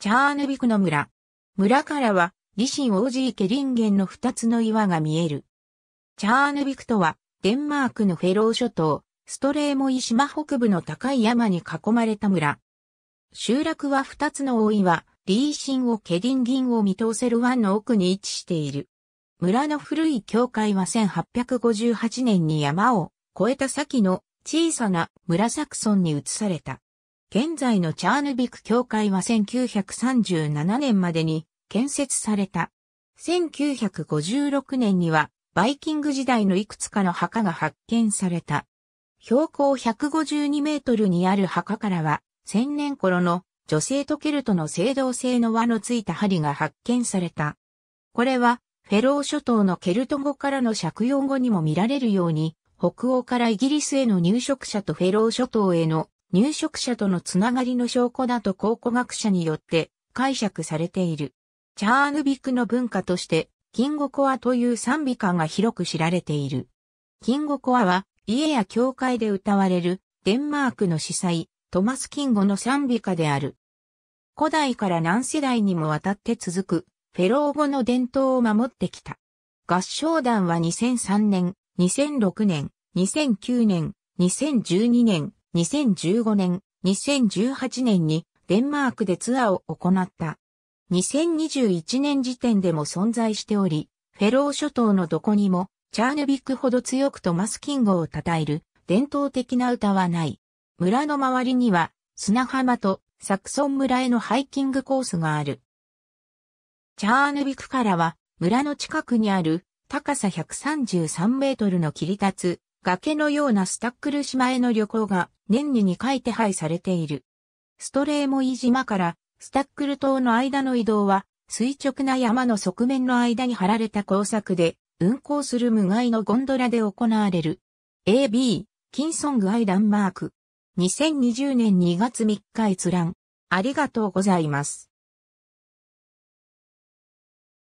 チャーヌビクの村。村からは、リシン王子池林源の二つの岩が見える。チャーヌビクとは、デンマークのフェロー諸島、ストレーモイ島北部の高い山に囲まれた村。集落は二つの大岩、リーシンをケリン銀を見通せる湾の奥に位置している。村の古い教会は1858年に山を越えた先の小さな村サクソンに移された。現在のチャーヌビク教会は1937年までに建設された。1956年にはバイキング時代のいくつかの墓が発見された。標高152メートルにある墓からは、千年頃の女性とケルトの青銅製の輪のついた針が発見された。これは、フェロー諸島のケルト語からの借用語にも見られるように、北欧からイギリスへの入植者とフェロー諸島への入植者とのつながりの証拠だと考古学者によって解釈されている。チャーヌビクの文化として、キンゴコアという賛美歌が広く知られている。キンゴコアは、家や教会で歌われる、デンマークの司祭、トマス・キンゴの賛美歌である。古代から何世代にもわたって続く、フェロー語の伝統を守ってきた。合唱団は2003年、2006年、2009年、2012年、2015年、2018年にデンマークでツアーを行った。2021年時点でも存在しており、フェロー諸島のどこにも、チャーヌビックほど強くトマスキングを称える伝統的な歌はない。村の周りには砂浜とサクソン村へのハイキングコースがある。チャーヌビクからは村の近くにある高さ133メートルの切り立つ崖のようなスタックル島への旅行が年に2回手配されている。ストレーモイ島からスタックル島の間の移動は垂直な山の側面の間に張られた工作で運行する無害のゴンドラで行われる。AB、キンソングアイランマーク。2020年2月3日閲覧。ありがとうございます。